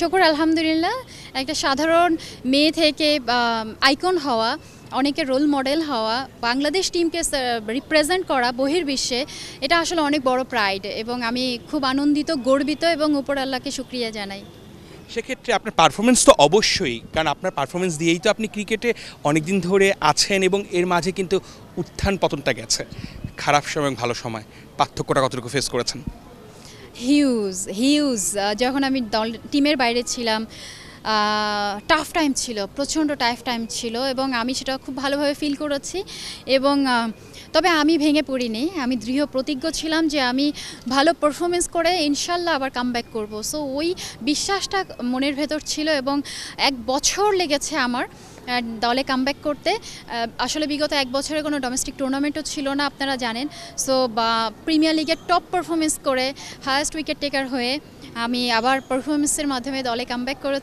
শকুর আলহামদুলিল্লাহ একটা সাধারণ মেয়ে থেকে আইকন হওয়া অনেকে রোল মডেল হওয়া বাংলাদেশ টিমকে রিপ্রেজেন্ট করা বহির্বিশ্বে এটা আসলে অনেক বড় প্রাইড এবং আমি খুব আনন্দিত গর্বিত এবং উপর আল্লাহকে সুক্রিয়া জানাই সেক্ষেত্রে আপনার পারফরমেন্স তো অবশ্যই কারণ আপনার পারফরমেন্স দিয়েই তো আপনি ক্রিকেটে অনেক দিন ধরে আছেন এবং এর মাঝে কিন্তু উত্থান পতনটা গেছে খারাপ সময় ভালো সময় পার্থক্যটা কতটুকু ফেস করেছেন হিউজ হিউজ যখন আমি দল টিমের বাইরে ছিলাম টাফ টাইম ছিল প্রচণ্ড টাফ টাইম ছিল এবং আমি সেটা খুব ভালোভাবে ফিল করেছি এবং তবে আমি ভেঙে পড়িনি আমি দৃঢ় প্রতিজ্ঞ ছিলাম যে আমি ভালো পারফরমেন্স করে ইনশাল্লাহ আবার কাম ব্যাক করবো সো ওই বিশ্বাসটা মনের ভেতর ছিল এবং এক বছর লেগেছে আমার দলে ব্যাক করতে আসলে বিগত এক বছরে কোনো ডোমেস্টিক টুর্নামেন্টও ছিল না আপনারা জানেন সো বা প্রিমিয়ার লিগের টপ পারফরমেন্স করে হায়েস্ট উইকেট টেকার হয়ে আমি আবার পারফরমেন্সের মাধ্যমে দলে কামব্যাক করেছি